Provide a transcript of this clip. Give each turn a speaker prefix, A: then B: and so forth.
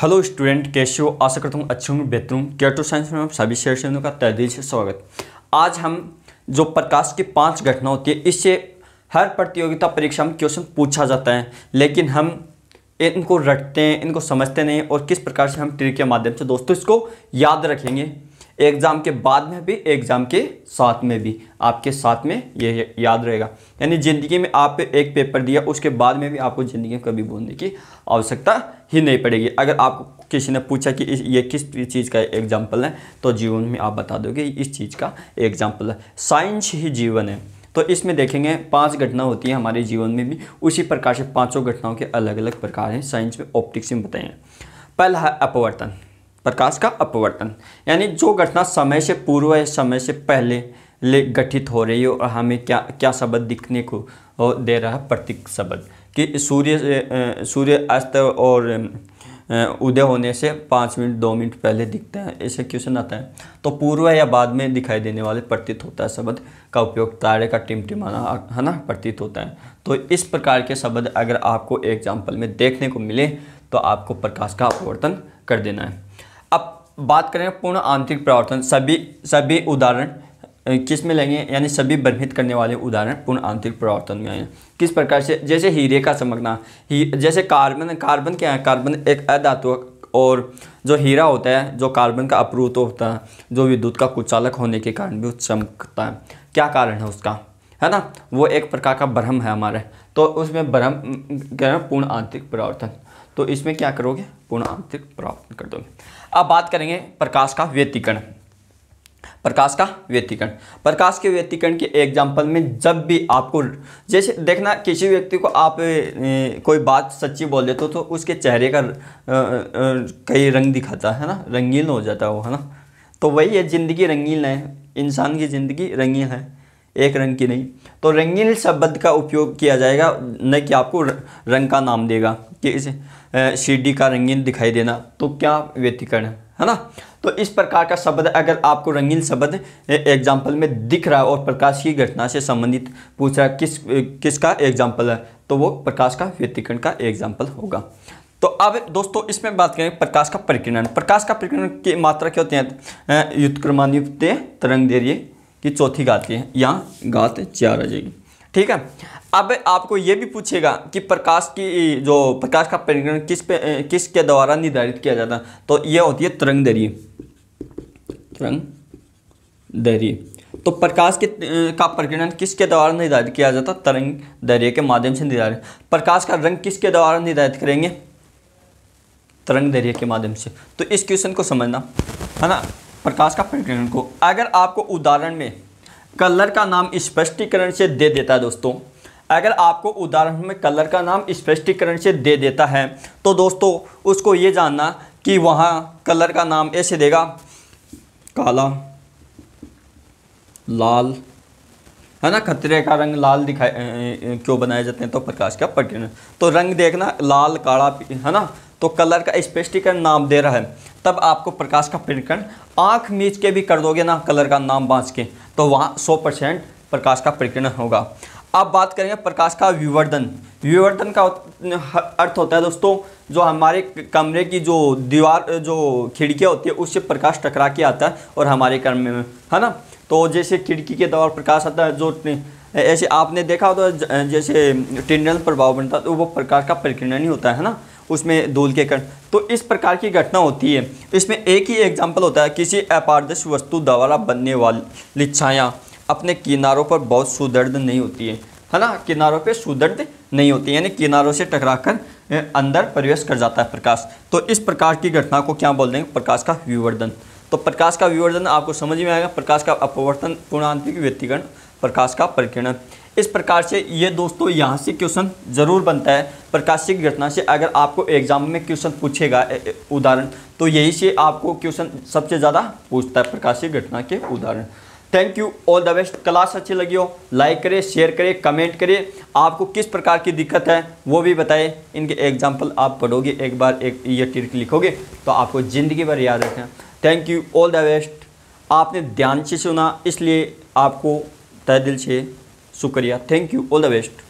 A: hello student कैसे हो आशा करता हूँ अच्छे होंगे बेहतर हूँ केटो साइंस में आप सभी शेयरों का तय दिल से स्वागत आज हम जो प्रकाश की पांच घटना होती है इससे हर प्रतियोगिता परीक्षा में क्वेश्चन पूछा जाता है लेकिन हम इनको रटते हैं इनको समझते नहीं और किस प्रकार से हम ट्रिक के माध्यम से दोस्तों इसको याद रखेंगे एग्ज़ाम के बाद में भी एग्ज़ाम के साथ में भी आपके साथ में ये याद रहेगा यानी ज़िंदगी में आप एक पेपर दिया उसके बाद में भी आपको ज़िंदगी में कभी बोलने की आवश्यकता ही नहीं पड़ेगी अगर आप किसी ने पूछा कि ये किस चीज़ का एग्जाम्पल है तो जीवन में आप बता दोगे इस चीज़ का एग्जाम्पल है साइंस ही जीवन है तो इसमें देखेंगे पांच घटना होती है हमारे जीवन में भी उसी प्रकार से पांचों घटनाओं के अलग अलग प्रकार हैं साइंस में ऑप्टिक्स में बताएंगे पहला है अपवर्तन प्रकाश का अपवर्तन यानी जो घटना समय से पूर्व या समय से पहले ले गठित हो रही हो और हमें क्या क्या शब्द दिखने को दे रहा है प्रतीक शब्द कि सूर्य सूर्य अस्त और उदय होने से पाँच मिनट दो मिनट पहले दिखता है ऐसे क्वेश्चन आता है तो पूर्व या बाद में दिखाई देने वाले प्रतीत होता है शब्द का उपयोग तारे का टिमटिमाना है ना प्रतीत होता है तो इस प्रकार के शब्द अगर आपको एग्जाम्पल में देखने को मिले तो आपको प्रकाश का अपवर्तन कर देना है बात करें पूर्ण आंतरिक प्रवर्तन सभी सभी उदाहरण किस में लेंगे यानी सभी भ्रमित करने वाले उदाहरण पूर्ण आंतरिक प्रवर्तन में आए किस प्रकार से जैसे हीरे का चमकना ही जैसे कार्बन कार्बन क्या है कार्बन एक अधातु और जो हीरा होता है जो कार्बन का अपरूत होता है जो विद्युत का कुचालक होने के कारण भी चमकता है क्या कारण है उसका है ना वो एक प्रकार का भ्रम है हमारे तो उसमें भ्रम पूर्ण आंतरिक प्रवर्तन तो इसमें क्या करोगे पूर्णांतिक प्राप्त कर दोगे अब बात करेंगे प्रकाश का व्यतिकरण प्रकाश का व्यतिकरण प्रकाश के व्यतिकरण के एग्जाम्पल में जब भी आपको जैसे देखना किसी व्यक्ति को आप ए, कोई बात सच्ची बोल देते हो तो उसके चेहरे का कई रंग दिखाता है ना रंगीन हो जाता है वो है ना तो वही है ज़िंदगी रंगीन है इंसान की ज़िंदगी रंगीन है एक रंग की नहीं तो रंगीन शब्द का उपयोग किया जाएगा न कि आपको रंग का नाम देगा कि इस सीढ़ी का रंगीन दिखाई देना तो क्या व्यतीकरण है है ना तो इस प्रकार का शब्द अगर आपको रंगीन शब्द एग्जाम्पल में दिख रहा है और प्रकाश की घटना से संबंधित पूछ रहा किस किसका एग्जाम्पल है तो वो प्रकाश का व्यतीकरण का एग्जाम्पल होगा तो अब दोस्तों इसमें बात करें प्रकाश का प्रकीर्णन प्रकाश का प्रकीर्णन की मात्रा क्या होती है युद्ध क्रमानुयुक्त तरंग देरी कि चौथी घात है यहाँ घात चार आ जाएगी ठीक है अब आपको ये भी पूछेगा कि प्रकाश की जो प्रकाश का परिग्रहण किस पे किस के द्वारा निर्धारित किया जाता तो ये होती है तरंग दरी तरंग दरी तो प्रकाश के का प्रकरण किसके द्वारा निर्धारित किया जाता तरंग दर्य के माध्यम से निर्धारित प्रकाश का रंग किसके द्वारा निर्धारित करेंगे तरंग दर्य के माध्यम से तो इस क्वेश्चन को समझना है ना प्रकाश का प्रकरण को अगर आपको उदाहरण में कलर का नाम स्पष्टीकरण से दे देता है दोस्तों अगर आपको उदाहरण में कलर का नाम स्पष्टीकरण से दे देता है तो दोस्तों उसको ये जानना कि वहाँ कलर का नाम ऐसे देगा काला लाल है ना खतरे का रंग लाल दिखाई क्यों बनाए जाते हैं तो प्रकाश का प्रकरण तो रंग देखना लाल काला है ना तो कलर का स्पेस्टिकन नाम दे रहा है तब आपको प्रकाश का प्रकीर्ण आँख मीच के भी कर दोगे ना कलर का नाम बाँच के तो वहाँ सौ परसेंट प्रकाश का प्रकरण होगा अब बात करेंगे प्रकाश का विवर्धन विवर्धन का अर्थ होता है दोस्तों जो हमारे कमरे की जो दीवार जो खिड़कियाँ होती है उससे प्रकाश टकरा के आता है और हमारे कमरे में है ना तो जैसे खिड़की के द्वारा प्रकाश आता है जो ऐसे आपने देखा होता है जैसे टिंडल प्रभाव बनता है तो वो प्रकाश का प्रकीर्णन ही होता है ना उसमें धूल के कण तो इस प्रकार की घटना होती है इसमें एक ही एग्जाम्पल होता है किसी अपारदर्श वस्तु द्वारा बनने वाली छाया अपने किनारों पर बहुत सुदृढ़ नहीं होती है है ना किनारों पे सुदृढ़ नहीं होती यानी किनारों से टकराकर अंदर प्रवेश कर जाता है प्रकाश तो इस प्रकार की घटना को क्या बोल देंगे प्रकाश का विवर्धन तो प्रकाश का विवर्धन आपको समझ में आएगा प्रकाश का अपवर्तन पूर्णांतिक व्यक्तिकरण प्रकाश का प्रकीर्णन इस प्रकार से ये दोस्तों यहाँ से क्वेश्चन जरूर बनता है प्रकाशिक घटना से अगर आपको एग्जाम में क्वेश्चन पूछेगा उदाहरण तो यही से आपको क्वेश्चन सबसे ज़्यादा पूछता है प्रकाशिक घटना के उदाहरण thank you all the best class अच्छी लगी हो लाइक करें शेयर करें कमेंट करें आपको किस प्रकार की दिक्कत है वो भी बताएं इनके एग्जाम्पल आप पढ़ोगे एक बार एक ये ट्रिक लिखोगे तो आपको ज़िंदगी भर याद रखना thank you all the best आपने ध्यान से सुना इसलिए आपको तय दिल से शुक्रिया thank you all the best